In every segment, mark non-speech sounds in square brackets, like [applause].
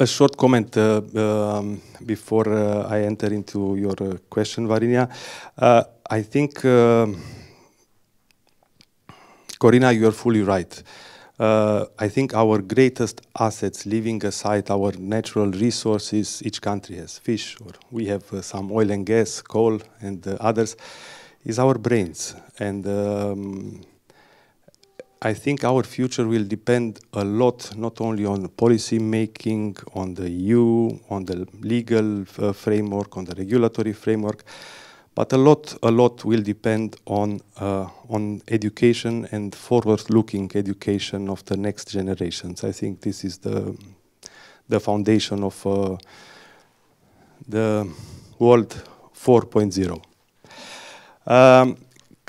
a short comment uh, um, before uh, I enter into your uh, question, Varinia. Uh, I think, um, Corina, you're fully right. Uh, I think our greatest assets, leaving aside our natural resources, each country has fish, or we have uh, some oil and gas, coal, and others, is our brains. And um, I think our future will depend a lot, not only on policy making, on the EU, on the legal uh, framework, on the regulatory framework, but a lot, a lot will depend on uh, on education and forward-looking education of the next generations. I think this is the the foundation of uh, the world 4.0. Um,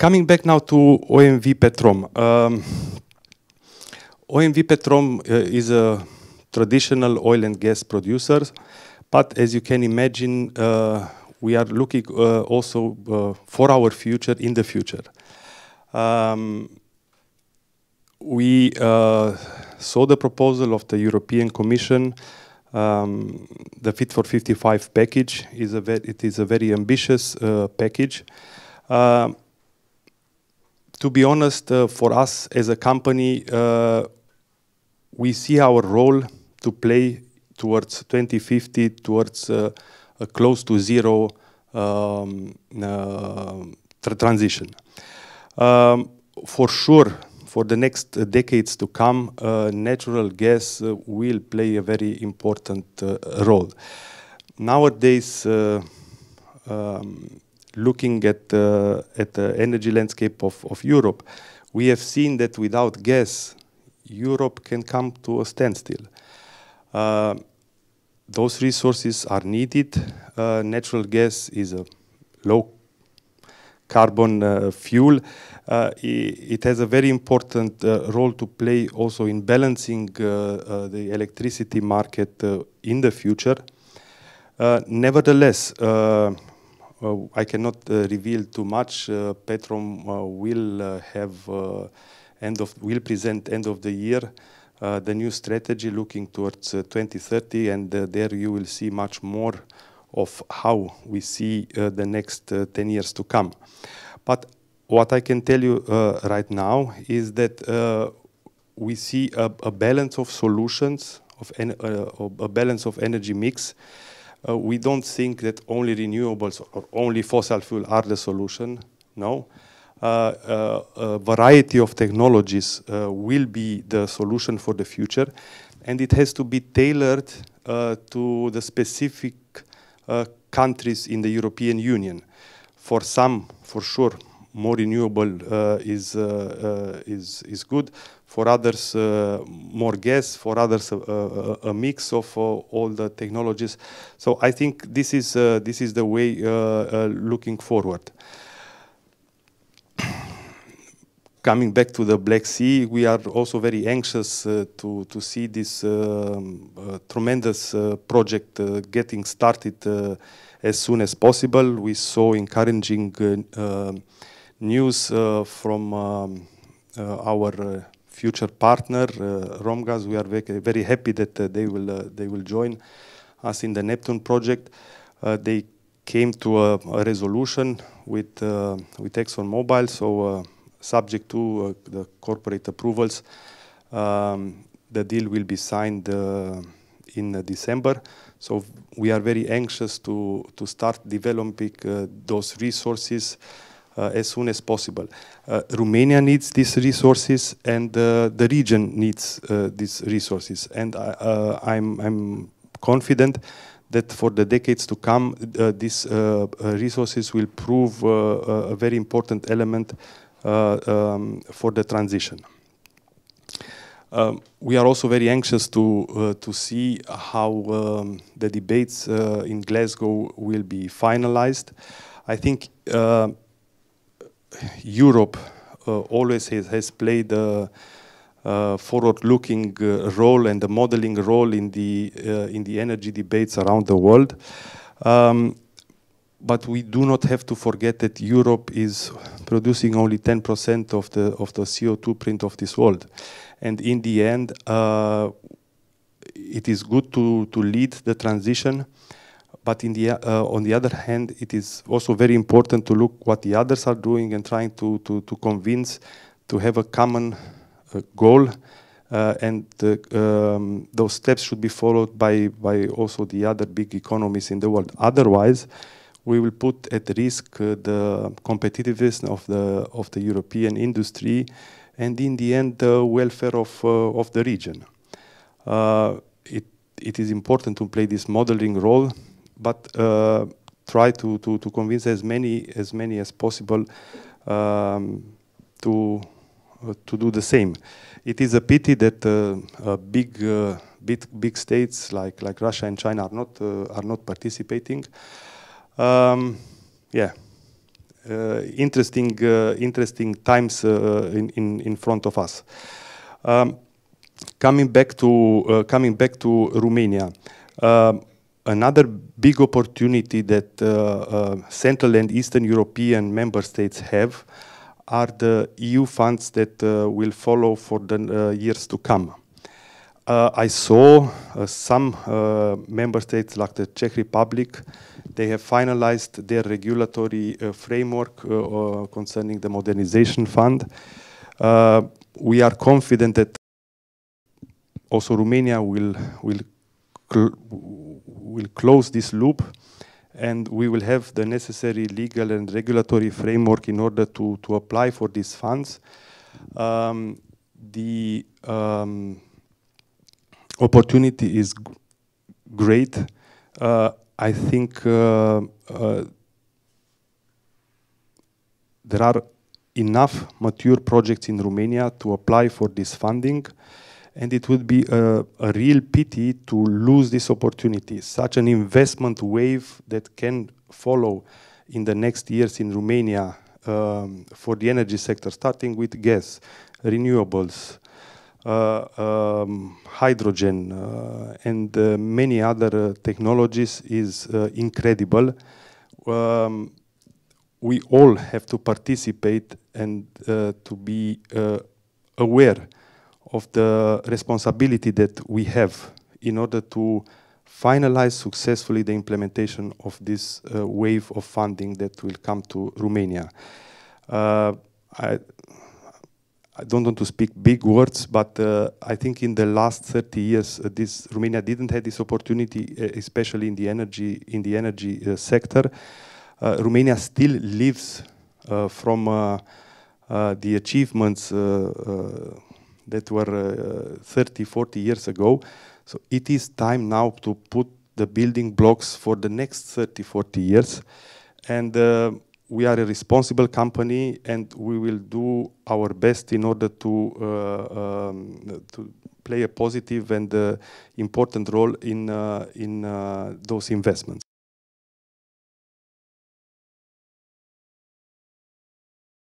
Coming back now to OMV Petrom. Um, OMV Petrom uh, is a traditional oil and gas producer, but as you can imagine, uh, we are looking uh, also uh, for our future in the future. Um, we uh, saw the proposal of the European Commission. Um, the Fit for 55 package is a it is a very ambitious uh, package. Um, to be honest, uh, for us as a company, uh, we see our role to play towards 2050, towards uh, a close to zero um, uh, tra transition. Um, for sure, for the next decades to come, uh, natural gas uh, will play a very important role. Nowadays, um, looking at the, uh, at the energy landscape of, of Europe, we have seen that without gas, Europe can come to a standstill. Uh, those resources are needed. Uh, natural gas is a low carbon uh, fuel. Uh, it, has a very important uh, role to play also in balancing the electricity market in the future. nevertheless, uh, I cannot uh, reveal too much. Uh, Petrom will have end of will present end of the year the new strategy looking towards 2030, and there you will see much more of how we see the next 10 years to come. But what I can tell you right now is that we see a, a, balance of solutions of en- uh, a balance of energy mix uh, we don't think that only renewables or only fossil fuel are the solution. No. Uh, uh a variety of technologies uh, will be the solution for the future, and it has to be tailored uh, to the specific countries in the European Union. For some, for sure, more renewable uh, is, uh, uh, is, is good. For others, more gas. For others, a mix of all the technologies. So I think this is, this is the way looking forward [coughs] coming back to the Black Sea, we are also very anxious uh, to, to see this um, uh, tremendous project getting started as soon as possible. We saw encouraging news uh, from um, uh, our uh, future partner, Romgas. We are very, happy that they will they will join us in the Neptune project. they came to a, a resolution with uh, with ExxonMobil, so subject to the corporate approvals. Um, the deal will be signed uh, in uh, December. So we are very anxious to, to start developing uh, those resources uh, as soon as possible. Uh, Romania needs these resources, and uh, the region needs these resources. And I, am I'm, I'm confident that for the decades to come, these resources will prove a very important element um, for the transition. Um, we are also very anxious to uh, to see how um, the debates uh, in Glasgow will be finalized. I think uh, Europe uh, always has, has played a, a forward-looking uh, role and a modeling role in the uh, in the energy debates around the world. Um, but we do not have to forget that Europe is producing only 10% of the of the CO2 print of this world, and in the end, uh, it is good to to lead the transition, but the, uh, on the other hand, it is also very important to look what the others are doing and trying to, to, to convince to have a common uh, goal. Uh, and um, those steps should be followed by, by also the other big economies in the world. Otherwise, we will put at risk uh, the competitiveness of the, of the European industry and in the end the welfare of, uh, of the region. it, it is important to play this modeling role but uh, try to, to, to convince as many as many as possible um, to uh, to do the same. It is a pity that uh, big, big big states like like Russia and China are not are not participating. Um, yeah. Uh, interesting uh, interesting times uh, in, in, in front of us. Um, coming back to coming back to Romania, um, another big opportunity that uh, uh, Central and Eastern European member states have are the EU funds that uh, will follow for the uh, years to come. I saw some member states like the Czech Republic, they have finalized their regulatory framework concerning the modernization fund. we are confident that also Romania will, will will close this loop and we will have the necessary legal and regulatory framework in order to, to apply for these funds. Um, the um, opportunity is great. Uh, I think uh, uh, there are enough mature projects in Romania to apply for this funding. And it would be a, a real pity to lose this opportunity, such an investment wave that can follow in the next years in Romania um, for the energy sector, starting with gas, renewables, uh, um, hydrogen, uh, and uh, many other uh, technologies is uh, incredible. Um, we all have to participate and uh, to be aware of the responsibility that we have in order to finalize successfully the implementation of this uh, wave of funding that will come to Romania. Uh, I, I, don't want to speak big words, but uh, I think in the last 30 years, uh, this Romania didn't have this opportunity, uh, especially in the energy in the energy uh, sector. Romania still lives from the achievements that were uh, 30, 40 years ago. So it is time now to put the building blocks for the next 30, 40 years. And uh, we are a responsible company and we will do our best in order to, uh, um, to play a positive and uh, important role in, uh, in uh, those investments.